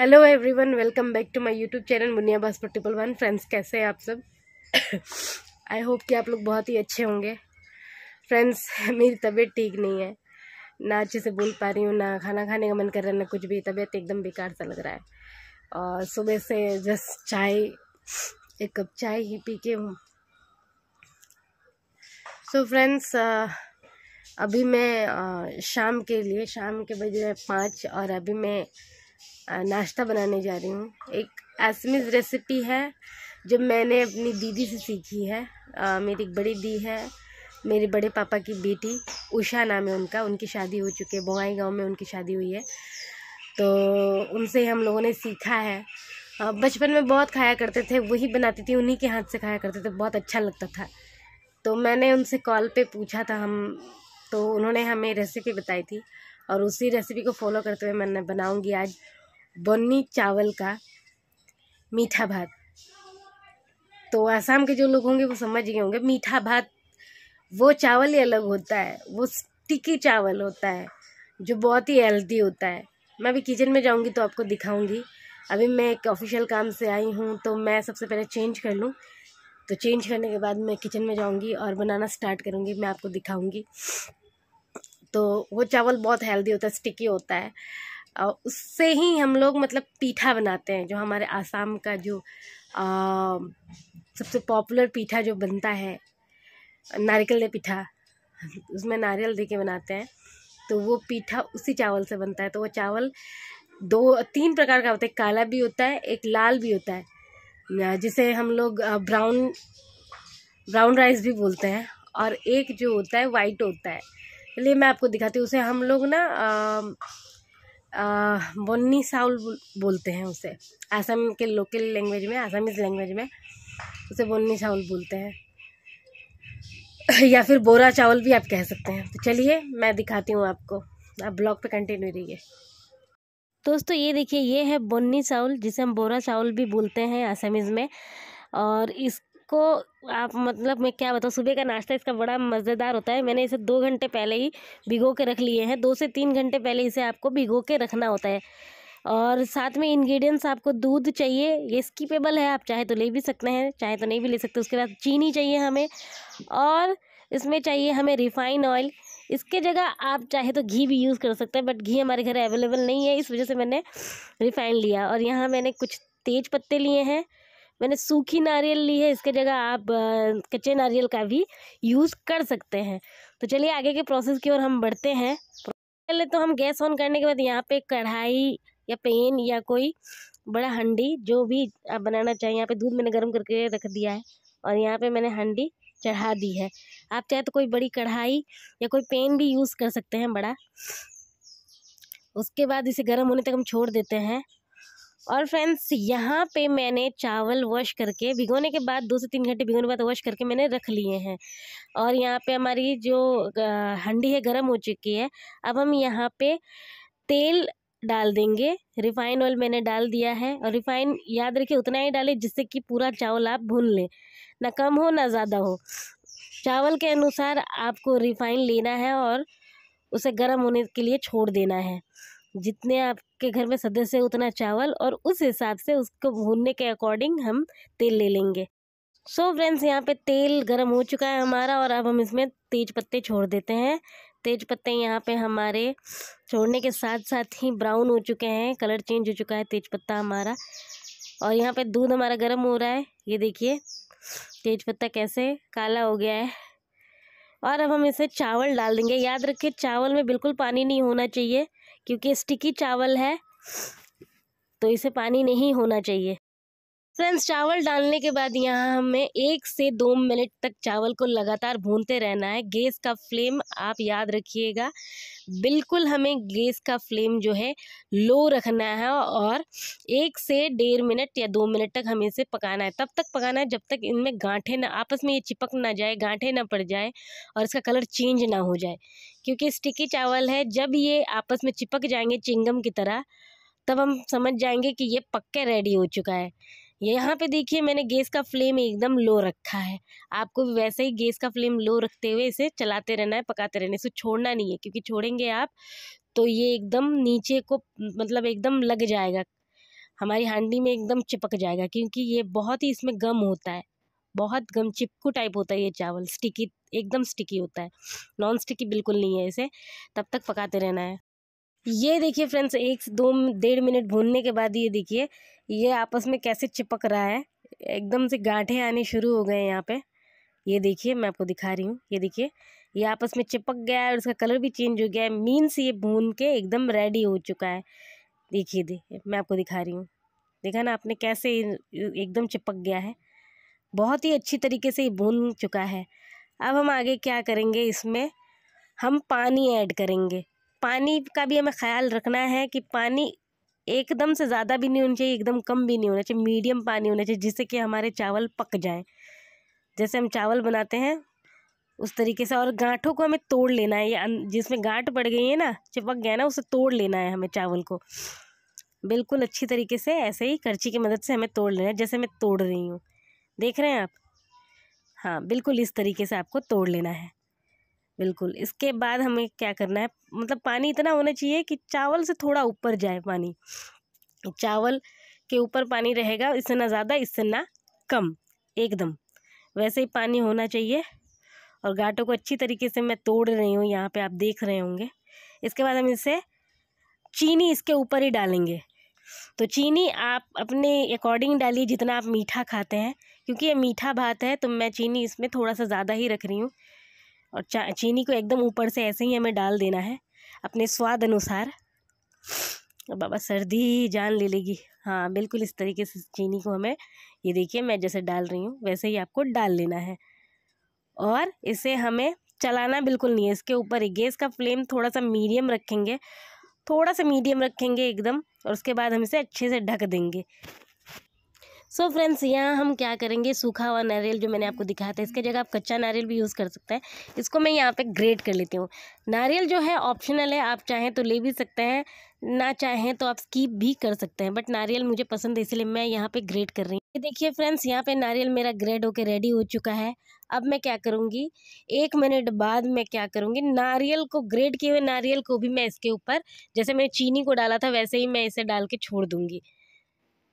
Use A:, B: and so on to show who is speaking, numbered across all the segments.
A: hello everyone welcome back to my YouTube channel Muniya बस triple one friends कैसे हैं आप सब आई होप कि आप लोग बहुत ही अच्छे होंगे फ्रेंड्स मेरी तबीयत ठीक नहीं है ना अच्छे से बोल पा रही हूँ ना खाना खाने का मन कर रहा है ना कुछ भी तबीयत एकदम बेकार सा लग रहा है और सुबह से जस्ट चाय एक कप चाय ही पी के हूँ सो फ्रेंड्स अभी मैं शाम के लिए शाम के बजे पाँच और अभी मैं नाश्ता बनाने जा रही हूँ एक एसमिस रेसिपी है जो मैंने अपनी दीदी से सीखी है आ, मेरी एक बड़ी दी है मेरे बड़े पापा की बेटी उषा नाम है उनका उनकी शादी हो चुकी है बोगाई गांव में उनकी शादी हुई है तो उनसे हम लोगों ने सीखा है बचपन में बहुत खाया करते थे वही बनाती थी उन्हीं के हाथ से खाया करते थे बहुत अच्छा लगता था तो मैंने उनसे कॉल पर पूछा था हम तो उन्होंने हमें रेसिपी बताई थी और उसी रेसिपी को फॉलो करते हुए मैंने बनाऊंगी आज बन्नी चावल का मीठा भात तो आसाम के जो लोग होंगे वो समझ गए होंगे मीठा भात वो चावल ही अलग होता है वो स्टिकी चावल होता है जो बहुत ही हेल्दी होता है मैं अभी किचन में जाऊंगी तो आपको दिखाऊंगी अभी मैं एक ऑफिशियल काम से आई हूँ तो मैं सबसे पहले चेंज कर लूँ तो चेंज करने के बाद मैं किचन में जाऊँगी और बनाना स्टार्ट करूँगी मैं आपको दिखाऊँगी तो वो चावल बहुत हेल्दी होता है स्टिकी होता है और उससे ही हम लोग मतलब पीठा बनाते हैं जो हमारे आसाम का जो आ, सबसे पॉपुलर पीठा जो बनता है नारियल ने पीठा उसमें नारियल दे के बनाते हैं तो वो पीठा उसी चावल से बनता है तो वो चावल दो तीन प्रकार का होता है काला भी होता है एक लाल भी होता है जिसे हम लोग ब्राउन ब्राउन राइस भी बोलते हैं और एक जो होता है वाइट होता है चलिए मैं आपको दिखाती हूँ उसे हम लोग ना आ, बन्नी साउल बोलते हैं उसे आसाम के लोकल लैंग्वेज में आसामीज लैंग्वेज में उसे बन्नी चावल बोलते हैं या फिर बोरा चावल भी आप कह सकते हैं तो चलिए मैं दिखाती हूँ आपको आप ब्लॉग पे कंटिन्यू रहिए दोस्तों ये देखिए ये है बोन्नी चावल जिसे हम बोरा चावल भी बोलते हैं आसामीज़ में और इस को आप मतलब मैं क्या बताऊँ सुबह का नाश्ता इसका बड़ा मज़ेदार होता है मैंने इसे दो घंटे पहले ही भिगो के रख लिए हैं दो से तीन घंटे पहले इसे आपको भिगो के रखना होता है और साथ में इंग्रेडिएंट्स आपको दूध चाहिए ये स्कीपेबल है आप चाहे तो ले भी सकते हैं चाहे तो नहीं भी ले सकते उसके बाद चीनी चाहिए हमें और इसमें चाहिए हमें रिफाइन ऑयल इसके जगह आप चाहे तो घी भी यूज़ कर सकते हैं बट घी हमारे घर अवेलेबल नहीं है इस वजह से मैंने रिफाइन लिया और यहाँ मैंने कुछ तेज पत्ते लिए हैं मैंने सूखी नारियल ली है इसके जगह आप कच्चे नारियल का भी यूज़ कर सकते हैं तो चलिए आगे के प्रोसेस की ओर हम बढ़ते हैं पहले तो हम गैस ऑन करने के बाद यहाँ पे कढ़ाई या पेन या कोई बड़ा हंडी जो भी आप बनाना चाहिए यहाँ पे दूध मैंने गर्म करके रख दिया है और यहाँ पे मैंने हंडी चढ़ा दी है आप चाहे तो कोई बड़ी कढ़ाई या कोई पेन भी यूज़ कर सकते हैं बड़ा उसके बाद इसे गर्म होने तक हम छोड़ देते हैं और फ्रेंड्स यहाँ पे मैंने चावल वॉश करके भिगोने के बाद दो से तीन घंटे भिगोने के बाद वॉश करके मैंने रख लिए हैं और यहाँ पे हमारी जो हंडी है गर्म हो चुकी है अब हम यहाँ पे तेल डाल देंगे रिफाइन ऑयल मैंने डाल दिया है और रिफाइन याद रखिए उतना ही डालें जिससे कि पूरा चावल आप भून लें ना कम हो ना ज़्यादा हो चावल के अनुसार आपको रिफाइन लेना है और उसे गर्म होने के लिए छोड़ देना है जितने आपके घर में सदस्य है उतना चावल और उस हिसाब से उसको भूनने के अकॉर्डिंग हम तेल ले लेंगे सो so फ्रेंड्स यहाँ पे तेल गर्म हो चुका है हमारा और अब हम इसमें तेज पत्ते छोड़ देते हैं तेज पत्ते यहाँ पे हमारे छोड़ने के साथ साथ ही ब्राउन हो चुके हैं कलर चेंज हो चुका है तेज पत्ता हमारा और यहाँ पे दूध हमारा गर्म हो रहा है ये देखिए तेज पत्ता कैसे काला हो गया है और अब हम इसे चावल डाल देंगे याद रखिए चावल में बिल्कुल पानी नहीं होना चाहिए क्योंकि स्टिकी चावल है तो इसे पानी नहीं होना चाहिए फ्रेंड्स चावल डालने के बाद यहाँ हमें एक से दो मिनट तक चावल को लगातार भूनते रहना है गैस का फ्लेम आप याद रखिएगा बिल्कुल हमें गैस का फ्लेम जो है लो रखना है और एक से डेढ़ मिनट या दो मिनट तक हमें इसे पकाना है तब तक पकाना है जब तक इनमें गांठे ना आपस में ये चिपक ना जाए गांठे ना पड़ जाए और इसका कलर चेंज ना हो जाए क्योंकि स्टिकी चावल है जब ये आपस में चिपक जाएंगे चिंगम की तरह तब हम समझ जाएंगे कि ये पक्के रेडी हो चुका है यहाँ पे देखिए मैंने गैस का फ्लेम एकदम लो रखा है आपको भी वैसे ही गैस का फ्लेम लो रखते हुए इसे चलाते रहना है पकाते रहना है इसे छोड़ना नहीं है क्योंकि छोड़ेंगे आप तो ये एकदम नीचे को मतलब एकदम लग जाएगा हमारी हांडी में एकदम चिपक जाएगा क्योंकि ये बहुत ही इसमें गम होता है बहुत गम चिपकू टाइप होता है ये चावल स्टिकी एकदम स्टिकी होता है नॉन स्टिकी बिल्कुल नहीं है इसे तब तक पकाते रहना है ये देखिए फ्रेंड्स एक से दो डेढ़ मिनट भूनने के बाद ये देखिए ये आपस में कैसे चिपक रहा है एकदम से गांठे आने शुरू हो गए हैं यहाँ पे ये देखिए मैं आपको दिखा रही हूँ ये देखिए ये आपस में चिपक गया है और इसका कलर भी चेंज हो गया है मीन्स ये भून के एकदम रेडी हो चुका है देखिए देखिए मैं आपको दिखा रही हूँ देखा ना आपने कैसे एकदम चिपक गया है बहुत ही अच्छी तरीके से ये भून चुका है अब हम आगे क्या करेंगे इसमें हम पानी ऐड करेंगे पानी का भी हमें ख्याल रखना है कि पानी एकदम से ज़्यादा भी नहीं होना चाहिए एकदम कम भी नहीं होना चाहिए मीडियम पानी होना चाहिए जिससे कि हमारे चावल पक जाएँ जैसे हम चावल बनाते हैं उस तरीके से और गांठों को हमें तोड़ लेना है या जिसमें गांठ पड़ गई है ना चिपक गया ना उसे तोड़ लेना है हमें चावल को बिल्कुल अच्छी तरीके से ऐसे ही करछी की मदद से हमें तोड़ लेना है जैसे मैं तोड़ रही हूँ देख रहे हैं आप हाँ बिल्कुल इस तरीके से आपको तोड़ लेना है बिल्कुल इसके बाद हमें क्या करना है मतलब पानी इतना होना चाहिए कि चावल से थोड़ा ऊपर जाए पानी चावल के ऊपर पानी रहेगा इससे ना ज़्यादा इससे ना कम एकदम वैसे ही पानी होना चाहिए और गाटों को अच्छी तरीके से मैं तोड़ रही हूँ यहाँ पे आप देख रहे होंगे इसके बाद हम इसे चीनी इसके ऊपर ही डालेंगे तो चीनी आप अपने अकॉर्डिंग डालिए जितना आप मीठा खाते हैं क्योंकि ये मीठा भात है तो मैं चीनी इसमें थोड़ा सा ज़्यादा ही रख रही हूँ और चीनी को एकदम ऊपर से ऐसे ही हमें डाल देना है अपने स्वाद अनुसार बाबा सर्दी जान ले लेगी हाँ बिल्कुल इस तरीके से चीनी को हमें ये देखिए मैं जैसे डाल रही हूँ वैसे ही आपको डाल लेना है और इसे हमें चलाना बिल्कुल नहीं है इसके ऊपर गैस का फ्लेम थोड़ा सा मीडियम रखेंगे थोड़ा सा मीडियम रखेंगे एकदम और उसके बाद हम इसे अच्छे से ढक देंगे सो so फ्रेंड्स यहाँ हम क्या करेंगे सूखा हुआ नारियल जो मैंने आपको दिखाया था इसके जगह आप कच्चा नारियल भी यूज़ कर सकते हैं इसको मैं यहाँ पे ग्रेट कर लेती हूँ नारियल जो है ऑप्शनल है आप चाहें तो ले भी सकते हैं ना चाहें तो आप स्कीप भी कर सकते हैं बट नारियल मुझे पसंद है इसलिए मैं यहाँ पर ग्रेट कर रही हूँ देखिए फ्रेंड्स यहाँ पर नारियल मेरा ग्रेड होकर रेडी हो चुका है अब मैं क्या करूँगी एक मिनट बाद मैं क्या करूँगी नारियल को ग्रेड किए हुए नारियल को भी मैं इसके ऊपर जैसे मैंने चीनी को डाला था वैसे ही मैं इसे डाल के छोड़ दूँगी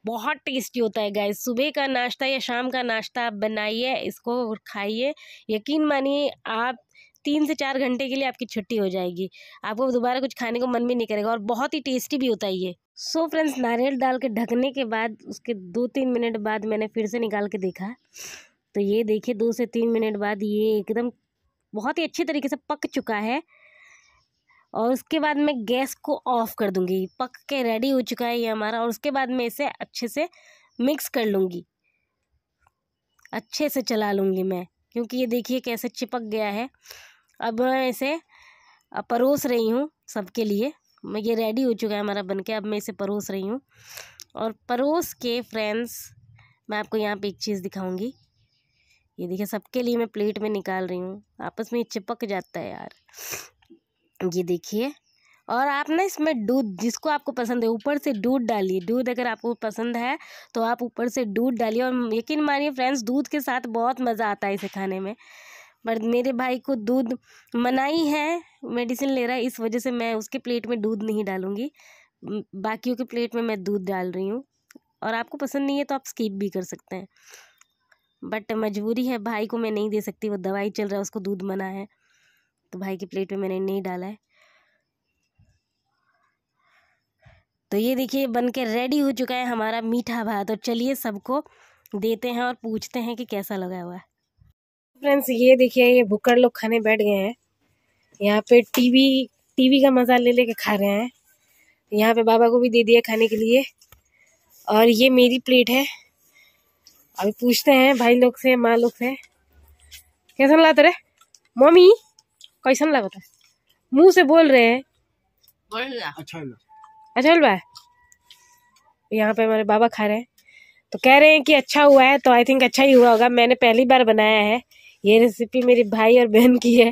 A: बहुत टेस्टी होता है गाइस सुबह का नाश्ता या शाम का नाश्ता आप बनाइए इसको खाइए यकीन मानिए आप तीन से चार घंटे के लिए आपकी छुट्टी हो जाएगी आपको दोबारा कुछ खाने को मन भी नहीं करेगा और बहुत ही टेस्टी भी होता है ये सो so फ्रेंड्स नारियल डाल के ढकने के बाद उसके दो तीन मिनट बाद मैंने फिर से निकाल के देखा तो ये देखिए दो से तीन मिनट बाद ये एकदम बहुत ही अच्छे तरीके से पक चुका है और उसके बाद मैं गैस को ऑफ़ कर दूँगी पक के रेडी हो चुका है ये हमारा और उसके बाद मैं इसे अच्छे से मिक्स कर लूँगी अच्छे से चला लूँगी मैं क्योंकि ये देखिए कैसे चिपक गया है अब मैं इसे परोस रही हूँ सबके लिए मैं ये रेडी हो चुका है हमारा बन के अब मैं इसे परोस रही हूँ और परोस के फ्रेंड्स मैं आपको यहाँ पे एक चीज़ दिखाऊंगी ये देखिए सबके लिए मैं प्लेट में निकाल रही हूँ आपस में ये चिपक जाता है यार ये देखिए और आप ना इसमें दूध जिसको आपको पसंद है ऊपर से दूध डालिए दूध अगर आपको पसंद है तो आप ऊपर से दूध डालिए और यकीन मानिए फ्रेंड्स दूध के साथ बहुत मज़ा आता है इसे खाने में बट मेरे भाई को दूध मनाई है मेडिसिन ले रहा है इस वजह से मैं उसके प्लेट में दूध नहीं डालूँगी बाकियों के प्लेट में मैं दूध डाल रही हूँ और आपको पसंद नहीं है तो आप स्किप भी कर सकते हैं बट मजबूरी है भाई को मैं नहीं दे सकती वो दवाई चल रहा है उसको दूध मना है तो भाई की प्लेट में मैंने नहीं डाला है तो ये देखिए बन के रेडी हो चुका है हमारा मीठा भात और चलिए सबको देते हैं और पूछते हैं कि कैसा लगा हुआ है फ्रेंड्स ये देखिए ये भुक्कड़ लोग खाने बैठ गए हैं यहाँ पे टीवी टीवी का मज़ा ले लेके खा रहे हैं यहाँ पे बाबा को भी दे दिया खाने के लिए और ये मेरी प्लेट है अभी पूछते हैं भाई लोग से माँ लोग से कैसा ला तेरे मम्मी कैसन लगता मुंह से बोल रहे हैं अच्छा अच्छा है अच्छा यहाँ पे हमारे बाबा खा रहे हैं तो कह रहे हैं कि अच्छा हुआ है तो आई थिंक अच्छा ही हुआ होगा मैंने पहली बार बनाया है ये रेसिपी मेरे भाई और बहन की है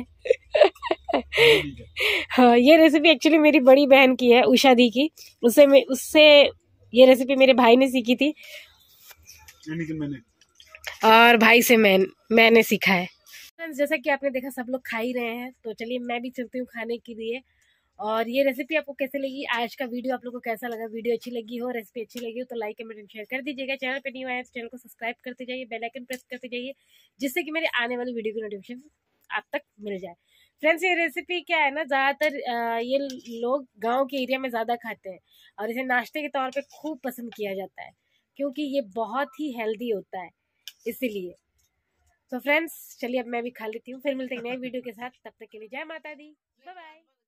A: हाँ ये रेसिपी एक्चुअली मेरी बड़ी बहन की है उषा दी की उससे उससे ये रेसिपी मेरे भाई ने सीखी थी और भाई से मैं मैंने सीखा है फ्रेंड्स जैसा कि आपने देखा सब लोग खा ही रहे हैं तो चलिए मैं भी चलती हूँ खाने के लिए और ये रेसिपी आपको कैसे लगी आज का वीडियो आप लोग को कैसा लगा वीडियो अच्छी लगी हो रेसिपी अच्छी लगी हो तो लाइक कमेंट एंड शेयर कर दीजिएगा चैनल पर न्यू आए तो चैनल को सब्सक्राइब करते जाइए बेलाइकन प्रेस करते जाइए जिससे कि मेरे आने वाली वीडियो की नोटिफिकेशन आप तक मिल जाए फ्रेंड्स ये रेसिपी क्या है ना ज़्यादातर ये लोग गाँव के एरिया में ज़्यादा खाते हैं और इसे नाश्ते के तौर पर खूब पसंद किया जाता है क्योंकि ये बहुत ही हेल्दी होता है इसीलिए तो फ्रेंड्स चलिए अब मैं भी खा लेती हूँ फिर मिलते हैं नए वीडियो के साथ तब तक के लिए जय माता दी बाय बाय